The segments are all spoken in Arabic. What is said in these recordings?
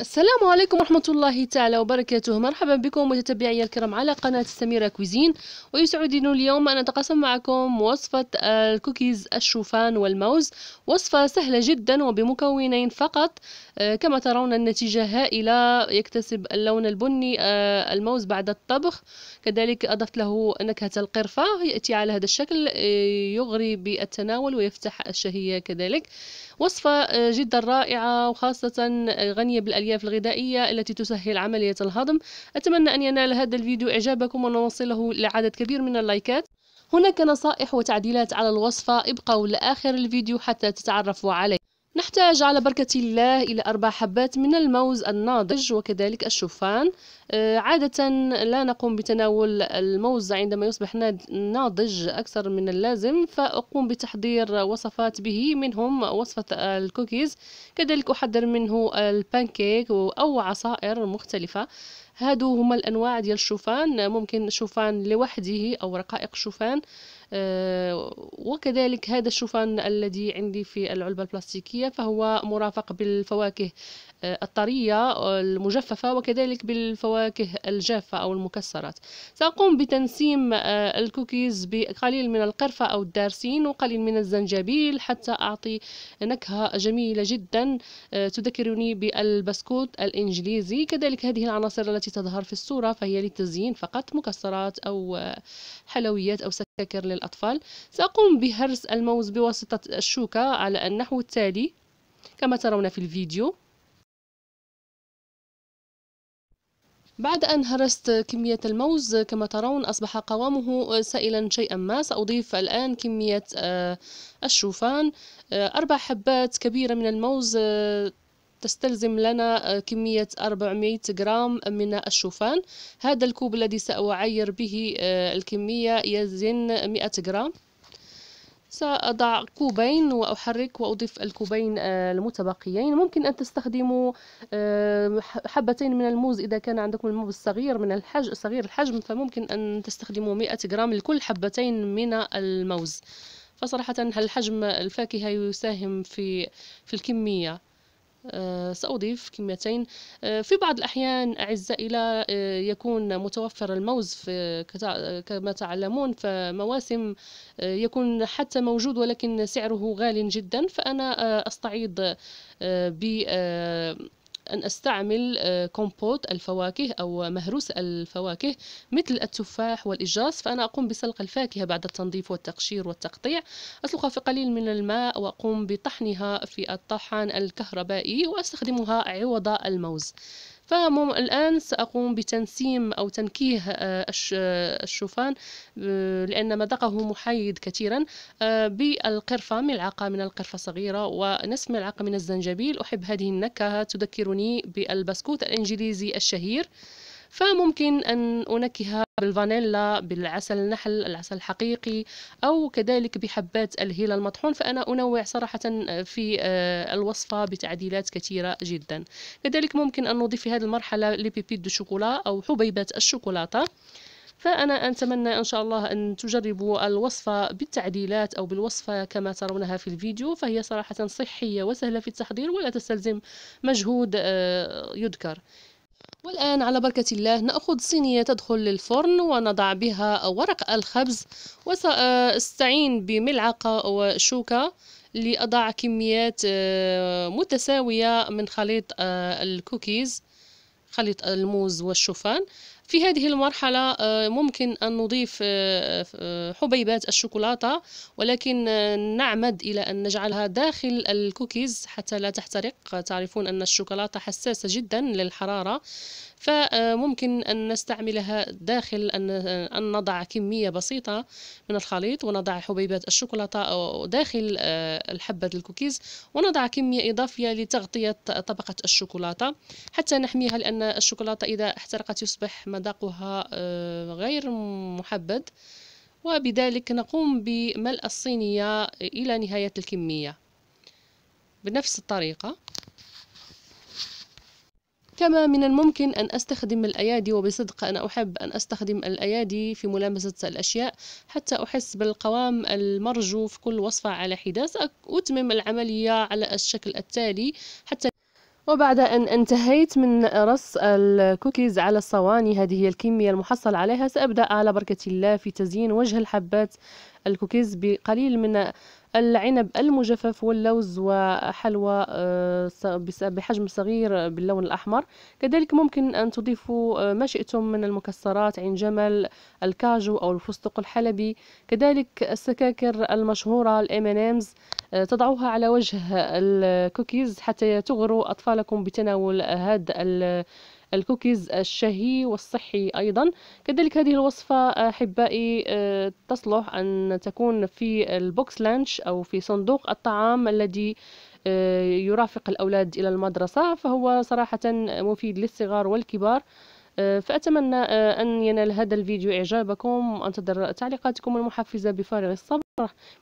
السلام عليكم ورحمة الله تعالى وبركاته مرحبا بكم متابعي الكرام على قناة سميرة كويزين ويسعدني اليوم أن أتقاسم معكم وصفة الكوكيز الشوفان والموز وصفة سهلة جدا وبمكونين فقط آه، كما ترون النتيجة هائلة يكتسب اللون البني آه، الموز بعد الطبخ كذلك أضفت له نكهة القرفة يأتي على هذا الشكل آه، يغري بالتناول ويفتح الشهية كذلك وصفة جدا رائعة وخاصة غنية بالألياف الألياف الغذائية التي تسهل عملية الهضم أتمنى أن ينال هذا الفيديو إعجابكم ونوصله لعدد كبير من اللايكات هناك نصائح وتعديلات على الوصفة ابقوا لآخر الفيديو حتى تتعرفوا عليه نحتاج على بركة الله إلى أربع حبات من الموز الناضج وكذلك الشوفان آه، عادة لا نقوم بتناول الموز عندما يصبح ناضج أكثر من اللازم فأقوم بتحضير وصفات به منهم وصفة الكوكيز كذلك أحضر منه البانكيك أو عصائر مختلفة هادو هما الأنواع ديال الشوفان ممكن شوفان لوحده أو رقائق شوفان آه، وكذلك هذا الشوفان الذي عندي في العلبة البلاستيكية فهو مرافق بالفواكه آه، الطرية آه، المجففة وكذلك بالفواكه الجافة أو المكسرات سأقوم بتنسيم الكوكيز بقليل من القرفة أو الدارسين وقليل من الزنجبيل حتى أعطي نكهة جميلة جدا تذكرني بالبسكوت الإنجليزي كذلك هذه العناصر التي تظهر في الصورة فهي للتزيين فقط مكسرات أو حلويات أو سكرات مبتكر للأطفال سأقوم بهرس الموز بواسطة الشوكة على النحو التالي كما ترون في الفيديو بعد أن هرست كمية الموز كما ترون أصبح قوامه سائلا شيئا ما سأضيف الآن كمية آه، الشوفان آه، أربع حبات كبيرة من الموز آه، تستلزم لنا آه، كمية 400 جرام من الشوفان هذا الكوب الذي سأعير به آه، الكمية يزن 100 جرام سأضع كوبين وأحرك وأضيف الكوبين آه، المتبقيين ممكن أن تستخدموا حبتين من الموز إذا كان عندكم الموز صغير من الحجم صغير الحجم فممكن أن تستخدموا 100 جرام لكل حبتين من الموز فصراحة الحجم الفاكهة يساهم في في الكمية آه، سأضيف كلمتين آه، في بعض الأحيان أعزائي لا آه، يكون متوفر الموز في كما تعلمون فمواسم يكون حتى موجود ولكن سعره غال جدا فأنا أستعيض ب أن أستعمل آه، كومبوت الفواكه أو مهروس الفواكه مثل التفاح والإجاص فأنا أقوم بسلق الفاكهة بعد التنظيف والتقشير والتقطيع أسلقها في قليل من الماء وأقوم بطحنها في الطحان الكهربائي وأستخدمها عوض الموز فالآن سأقوم بتنسيم أو تنكيه آه، آه، الشوفان آه، لأن مذاقه محايد كثيرا بالقرفة ملعقة من القرفة صغيرة ونصف ملعقة من الزنجبيل أحب هذه النكهة تذكرني بالبسكوت الإنجليزي الشهير فممكن أن أنكه بالفانيلا بالعسل النحل العسل الحقيقي أو كذلك بحبات الهيلا المطحون فأنا أنوع صراحة آه، في آه، الوصفة بتعديلات كثيرة جدا كذلك ممكن أن نضيف في هذه المرحلة لبيبيت دو شوكولا أو حبيبات الشوكولاتة فأنا أتمنى إن شاء الله أن تجربوا الوصفة بالتعديلات أو بالوصفة كما ترونها في الفيديو فهي صراحة صحية وسهلة في التحضير ولا تستلزم مجهود آه، يذكر والآن على بركة الله نأخذ صينية تدخل للفرن ونضع بها ورق الخبز وسأستعين بملعقة وشوكة لأضع كميات آه، متساوية من خليط آه، الكوكيز خليط الموز والشوفان في هذه المرحلة آه، ممكن أن نضيف آه، آه، حبيبات الشوكولاتة ولكن نعمد إلى أن نجعلها داخل الكوكيز حتى لا تحترق تعرفون أن الشوكولاتة حساسة جدا للحرارة فممكن أن نستعملها داخل أن, نضع كمية بسيطة من الخليط ونضع حبيبات الشوكولاتة داخل الحبة الكوكيز ونضع كمية إضافية لتغطية طبقة الشوكولاتة حتى نحميها لأن الشوكولاتة إذا احترقت يصبح مذاقها آه، غير محبذ وبذلك نقوم بملء الصينية إلى نهاية الكمية بنفس الطريقة كما من الممكن أن أستخدم الأيادي وبصدق أنا أحب أن أستخدم الأيادي في ملامسة الأشياء حتى أحس بالقوام المرجو في كل وصفة على حدة سأتمم العملية على الشكل التالي حتى وبعد أن انتهيت من رص الكوكيز على الصواني هذه هي الكمية المحصل عليها سأبدأ على بركة الله في تزيين وجه الحبات الكوكيز بقليل من العنب المجفف واللوز وحلوى آه، بحجم صغير آه، باللون الأحمر كذلك ممكن أن تضيفوا آه، ما شئتم من المكسرات عين جمل الكاجو أو الفستق الحلبي كذلك السكاكر المشهورة الامينيمز تضعوها على وجه الكوكيز حتى تغروا أطفالكم بتناول هذا الكوكيز الشهي والصحي أيضا كذلك هذه الوصفة أحبائي آه، تصلح أن تكون في البوكس لانش أو في صندوق الطعام الذي آه، يرافق الأولاد إلى المدرسة فهو صراحة مفيد للصغار والكبار آه، فأتمنى أن ينال هذا الفيديو إعجابكم وأنتظر تعليقاتكم المحفزة بفارغ الصبر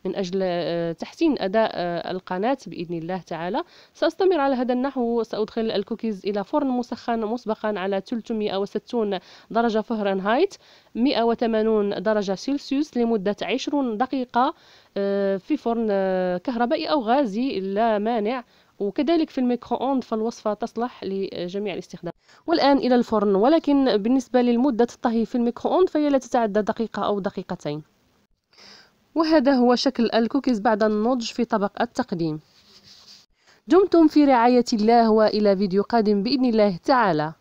من أجل آه، تحسين أداء آه، القناة بإذن الله تعالى سأستمر على هذا النحو سأدخل الكوكيز إلى فرن مسخن مسبقا على 360 درجة فهرنهايت 180 درجة سلسيوس لمدة 20 دقيقة آه، في فرن كهربائي أو غازي لا مانع وكذلك في الميكرو اوند فالوصفه تصلح لجميع الاستخدام والان الى الفرن ولكن بالنسبه لمده الطهي في الميكرو اوند فهي لا تتعدى دقيقه او دقيقتين وهذا هو شكل الكوكيز بعد النضج في طبق التقديم دمتم في رعاية الله وإلى فيديو قادم بإذن الله تعالى